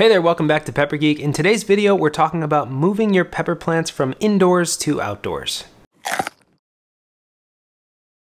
Hey there, welcome back to Pepper Geek. In today's video, we're talking about moving your pepper plants from indoors to outdoors.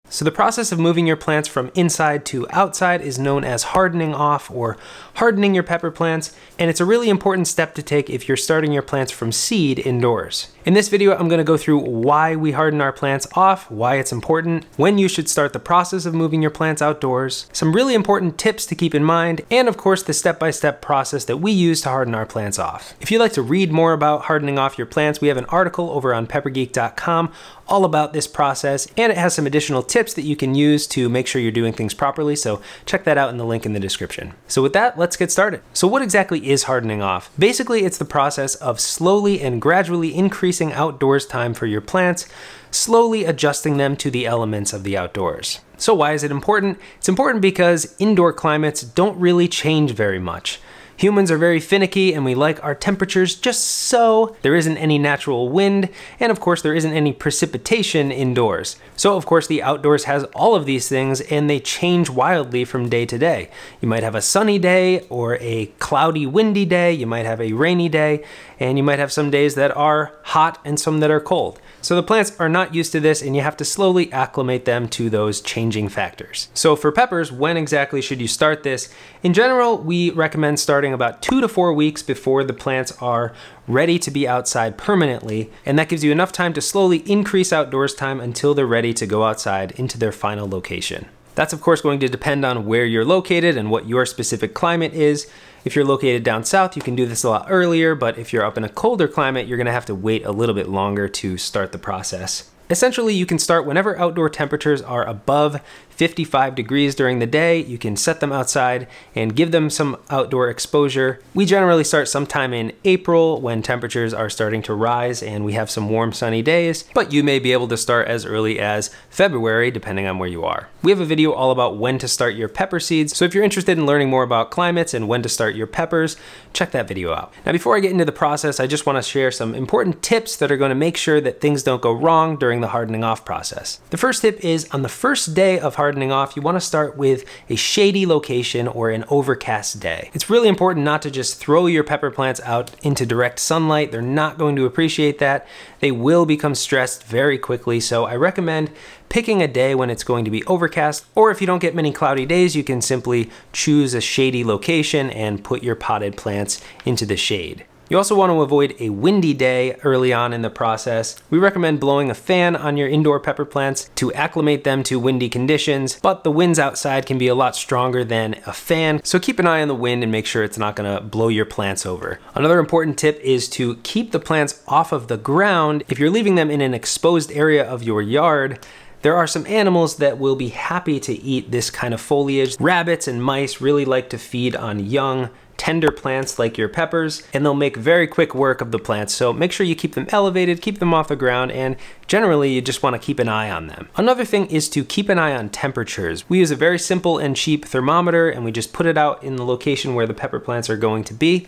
So the process of moving your plants from inside to outside is known as hardening off or hardening your pepper plants, and it's a really important step to take if you're starting your plants from seed indoors. In this video, I'm gonna go through why we harden our plants off, why it's important, when you should start the process of moving your plants outdoors, some really important tips to keep in mind, and of course the step-by-step -step process that we use to harden our plants off. If you'd like to read more about hardening off your plants, we have an article over on peppergeek.com all about this process, and it has some additional tips that you can use to make sure you're doing things properly, so check that out in the link in the description. So with that, let's get started. So what exactly is hardening off? Basically, it's the process of slowly and gradually increasing increasing outdoors time for your plants, slowly adjusting them to the elements of the outdoors. So why is it important? It's important because indoor climates don't really change very much. Humans are very finicky and we like our temperatures just so. There isn't any natural wind, and of course there isn't any precipitation indoors. So of course the outdoors has all of these things and they change wildly from day to day. You might have a sunny day or a cloudy windy day, you might have a rainy day, and you might have some days that are hot and some that are cold. So the plants are not used to this and you have to slowly acclimate them to those changing factors. So for peppers, when exactly should you start this? In general, we recommend starting starting about two to four weeks before the plants are ready to be outside permanently, and that gives you enough time to slowly increase outdoors time until they're ready to go outside into their final location. That's of course going to depend on where you're located and what your specific climate is. If you're located down south, you can do this a lot earlier, but if you're up in a colder climate, you're gonna have to wait a little bit longer to start the process. Essentially, you can start whenever outdoor temperatures are above 55 degrees during the day. You can set them outside and give them some outdoor exposure. We generally start sometime in April when temperatures are starting to rise and we have some warm sunny days, but you may be able to start as early as February depending on where you are. We have a video all about when to start your pepper seeds, so if you're interested in learning more about climates and when to start your peppers, check that video out. Now before I get into the process, I just wanna share some important tips that are gonna make sure that things don't go wrong during the hardening off process. The first tip is on the first day of hardening gardening off, you wanna start with a shady location or an overcast day. It's really important not to just throw your pepper plants out into direct sunlight. They're not going to appreciate that. They will become stressed very quickly, so I recommend picking a day when it's going to be overcast, or if you don't get many cloudy days, you can simply choose a shady location and put your potted plants into the shade. You also want to avoid a windy day early on in the process. We recommend blowing a fan on your indoor pepper plants to acclimate them to windy conditions, but the winds outside can be a lot stronger than a fan, so keep an eye on the wind and make sure it's not gonna blow your plants over. Another important tip is to keep the plants off of the ground. If you're leaving them in an exposed area of your yard, there are some animals that will be happy to eat this kind of foliage. Rabbits and mice really like to feed on young, tender plants like your peppers, and they'll make very quick work of the plants. So make sure you keep them elevated, keep them off the ground, and generally you just wanna keep an eye on them. Another thing is to keep an eye on temperatures. We use a very simple and cheap thermometer and we just put it out in the location where the pepper plants are going to be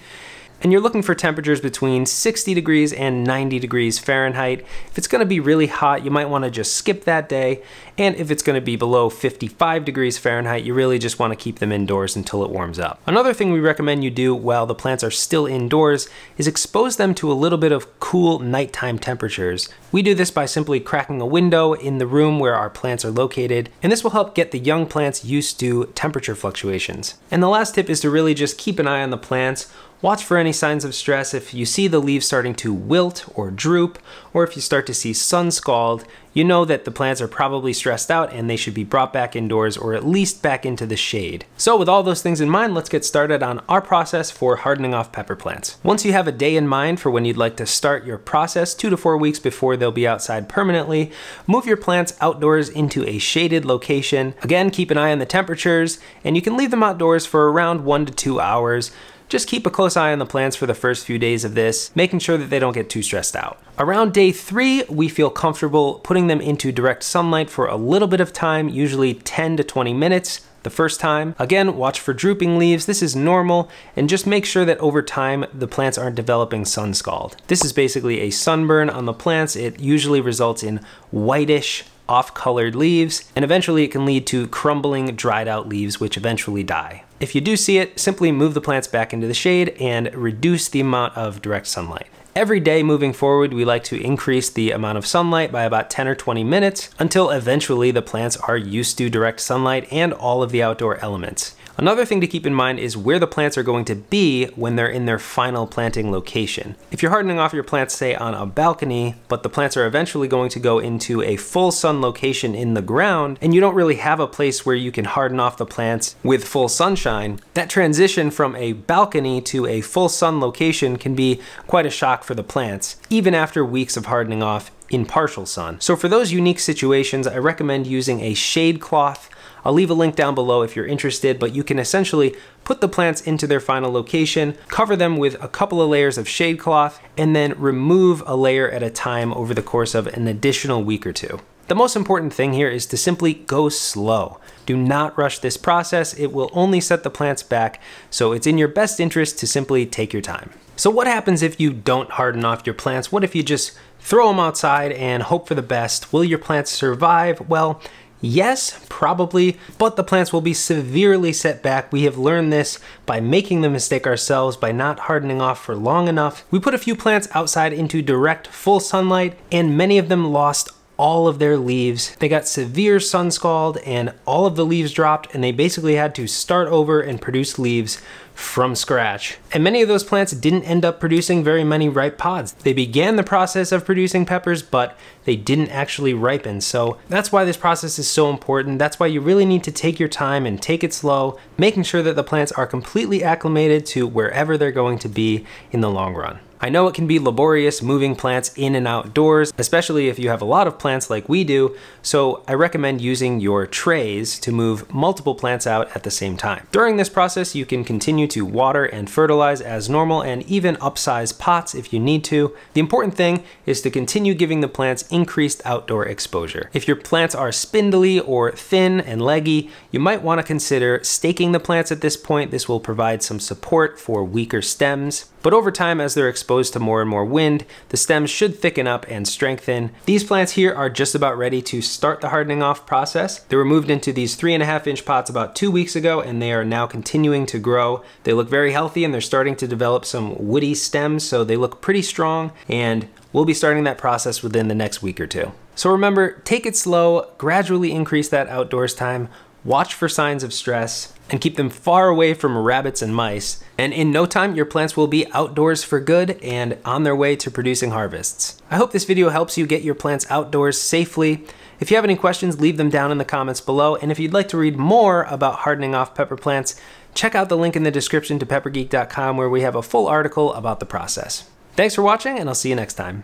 and you're looking for temperatures between 60 degrees and 90 degrees Fahrenheit. If it's gonna be really hot, you might wanna just skip that day, and if it's gonna be below 55 degrees Fahrenheit, you really just wanna keep them indoors until it warms up. Another thing we recommend you do while the plants are still indoors is expose them to a little bit of cool nighttime temperatures. We do this by simply cracking a window in the room where our plants are located, and this will help get the young plants used to temperature fluctuations. And the last tip is to really just keep an eye on the plants Watch for any signs of stress if you see the leaves starting to wilt or droop, or if you start to see sun scald, you know that the plants are probably stressed out and they should be brought back indoors or at least back into the shade. So with all those things in mind, let's get started on our process for hardening off pepper plants. Once you have a day in mind for when you'd like to start your process, two to four weeks before they'll be outside permanently, move your plants outdoors into a shaded location. Again, keep an eye on the temperatures and you can leave them outdoors for around one to two hours. Just keep a close eye on the plants for the first few days of this, making sure that they don't get too stressed out. Around day three, we feel comfortable putting them into direct sunlight for a little bit of time, usually 10 to 20 minutes, the first time. Again, watch for drooping leaves, this is normal, and just make sure that over time the plants aren't developing sun scald. This is basically a sunburn on the plants, it usually results in whitish, off-colored leaves, and eventually it can lead to crumbling, dried out leaves which eventually die. If you do see it, simply move the plants back into the shade and reduce the amount of direct sunlight. Every day moving forward, we like to increase the amount of sunlight by about 10 or 20 minutes until eventually the plants are used to direct sunlight and all of the outdoor elements. Another thing to keep in mind is where the plants are going to be when they're in their final planting location. If you're hardening off your plants, say on a balcony, but the plants are eventually going to go into a full sun location in the ground, and you don't really have a place where you can harden off the plants with full sunshine, that transition from a balcony to a full sun location can be quite a shock for the plants, even after weeks of hardening off in partial sun. So for those unique situations, I recommend using a shade cloth I'll leave a link down below if you're interested, but you can essentially put the plants into their final location, cover them with a couple of layers of shade cloth, and then remove a layer at a time over the course of an additional week or two. The most important thing here is to simply go slow. Do not rush this process, it will only set the plants back, so it's in your best interest to simply take your time. So what happens if you don't harden off your plants? What if you just throw them outside and hope for the best? Will your plants survive? Well, Yes, probably, but the plants will be severely set back. We have learned this by making the mistake ourselves, by not hardening off for long enough. We put a few plants outside into direct full sunlight, and many of them lost all of their leaves. They got severe sun scald and all of the leaves dropped and they basically had to start over and produce leaves from scratch. And many of those plants didn't end up producing very many ripe pods. They began the process of producing peppers, but they didn't actually ripen. So that's why this process is so important. That's why you really need to take your time and take it slow, making sure that the plants are completely acclimated to wherever they're going to be in the long run. I know it can be laborious moving plants in and outdoors, especially if you have a lot of plants like we do, so I recommend using your trays to move multiple plants out at the same time. During this process, you can continue to water and fertilize as normal and even upsize pots if you need to. The important thing is to continue giving the plants increased outdoor exposure. If your plants are spindly or thin and leggy, you might want to consider staking the plants at this point. This will provide some support for weaker stems but over time as they're exposed to more and more wind, the stems should thicken up and strengthen. These plants here are just about ready to start the hardening off process. They were moved into these three and a half inch pots about two weeks ago and they are now continuing to grow. They look very healthy and they're starting to develop some woody stems so they look pretty strong and we'll be starting that process within the next week or two. So remember, take it slow, gradually increase that outdoors time, watch for signs of stress, and keep them far away from rabbits and mice. And in no time, your plants will be outdoors for good and on their way to producing harvests. I hope this video helps you get your plants outdoors safely. If you have any questions, leave them down in the comments below. And if you'd like to read more about hardening off pepper plants, check out the link in the description to peppergeek.com where we have a full article about the process. Thanks for watching and I'll see you next time.